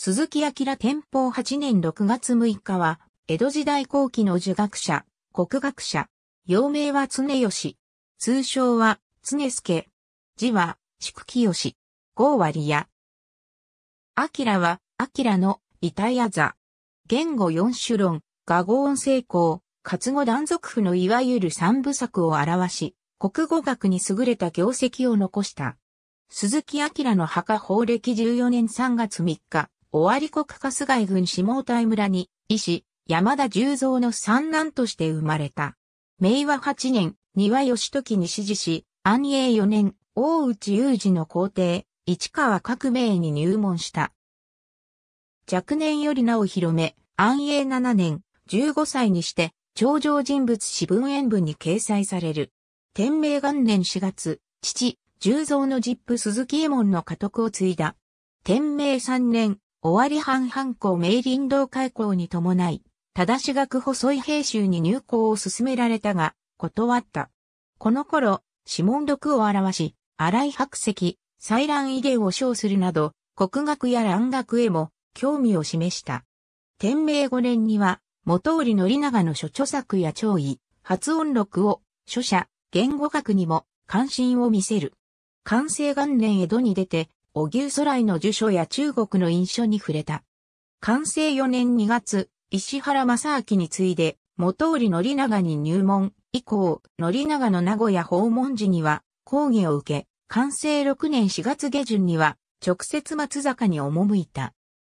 鈴木明天保8年6月6日は、江戸時代後期の儒学者、国学者。幼名は常吉。通称は、常助。字は、宿清。五割屋。明は、明の、イタヤ座。言語四種論、画語音成功、活語断続譜のいわゆる三部作を表し、国語学に優れた業績を残した。鈴木明の墓法暦14年3月3日、尾張国春日井郡下大村に、医師、山田十三の三男として生まれた。明和八年、庭義時に指示し、安永四年、大内雄二の皇帝、市川革命に入門した。若年より名を広め、安永七年、十五歳にして、頂上人物史文演文に掲載される。天明元年四月、父、十三の実父鈴木右衛門の家督を継いだ。天明三年、終わり半反抗明林道開校に伴い、正し学細い兵衆に入校を勧められたが、断った。この頃、指紋毒を表し、荒井白石、採卵遺伝を称するなど、国学や蘭学へも興味を示した。天明五年には、元織宣長の諸著作や調位、発音録を、書写、言語学にも関心を見せる。完成元年江戸に出て、お牛空の受書や中国の印象に触れた。完成4年2月、石原正明に次いで、元織宣長に入門、以降、宣長の名古屋訪問時には、講義を受け、完成6年4月下旬には、直接松坂に赴いた。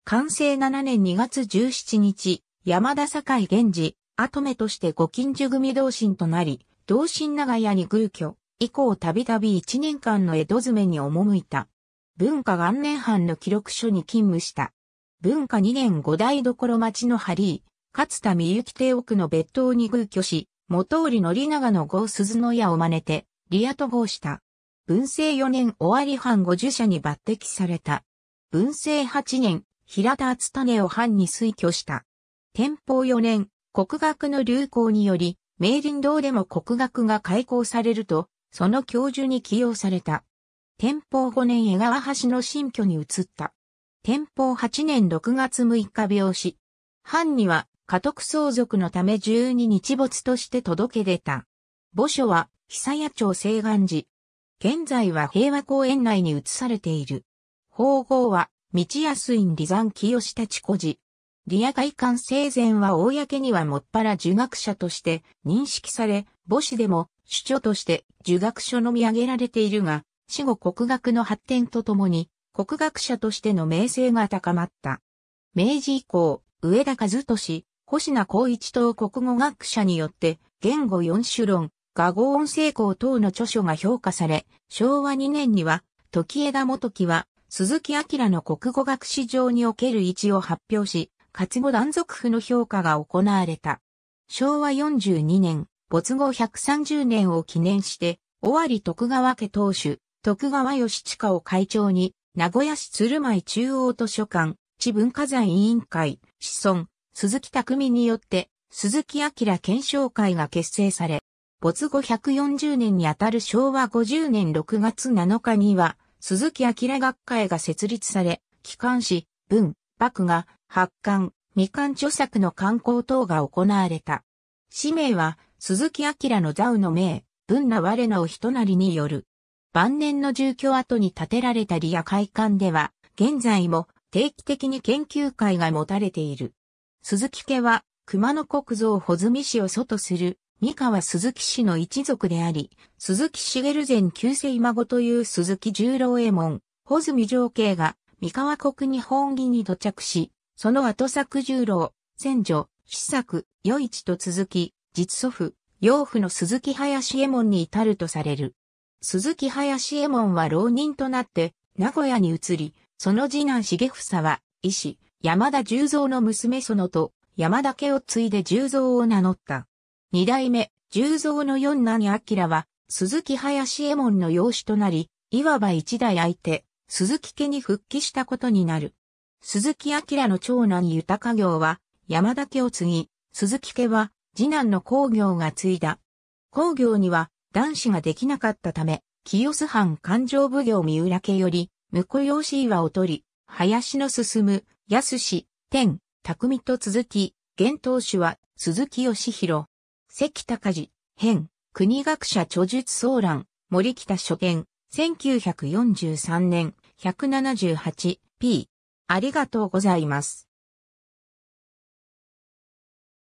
完成7年2月17日、山田堺源氏、後目としてご近所組同心となり、同心長屋に偶居、以降たびたび1年間の江戸詰めに赴いた。文化元年藩の記録書に勤務した。文化2年五代所町のハリー、勝田美幸帝奥の別当に偶居し、元織宣長の郷鈴の矢を真似て、リアと号した。文政4年尾張藩五十社に抜擢された。文政8年、平田厚種を藩に推挙した。天保4年、国学の流行により、明林堂でも国学が開校されると、その教授に起用された。天保5年江川橋の新居に移った。天保8年6月6日病死。藩には家督相続のため12日没として届け出た。墓所は久谷町西岸寺。現在は平和公園内に移されている。法号は、道安院離山清下地古寺。リア外観生前は公にはもっぱら儒学者として認識され、墓子でも主張として儒学書のみ上げられているが、死後国学の発展とともに、国学者としての名声が高まった。明治以降、上田和俊、星名光一等国語学者によって、言語四種論、画語音成功等の著書が評価され、昭和2年には、時枝元木は、鈴木明の国語学史上における位置を発表し、活語断続譜の評価が行われた。昭和42年、没後130年を記念して、尾張徳川家当主、徳川義親を会長に、名古屋市鶴舞中央図書館、地文化財委員会、子孫、鈴木匠によって、鈴木明検証会が結成され、没後140年にあたる昭和50年6月7日には、鈴木明学会が設立され、機関誌、文、幕が、発刊、未刊著作の刊行等が行われた。氏名は、鈴木明の座右の名、文な我の人なりによる。晩年の住居跡に建てられたリア会館では、現在も定期的に研究会が持たれている。鈴木家は、熊野国蔵穂積氏を祖とする、三河鈴木氏の一族であり、鈴木茂前旧世孫という鈴木十郎右衛門、穂積上慶が、三河国日本義に土着し、その後作十郎、千女、七作、余一と続き、実祖父、養父の鈴木林右衛門に至るとされる。鈴木林右衛門は浪人となって、名古屋に移り、その次男重房は、医師、山田十三の娘園と、山田家を継いで十三を名乗った。二代目、十三の四男明は、鈴木林右衛門の養子となり、いわば一代相手、鈴木家に復帰したことになる。鈴木明の長男豊行は、山田家を継ぎ、鈴木家は、次男の工業が継いだ。工業には、男子ができなかったため、清須藩勘定奉行三浦家より、婿養子岩を取り、林の進、安氏、天、匠と続き、現当主は鈴木義弘。関高寺、編、国学者著述総覧、森北書店、1943年、178p。ありがとうございます。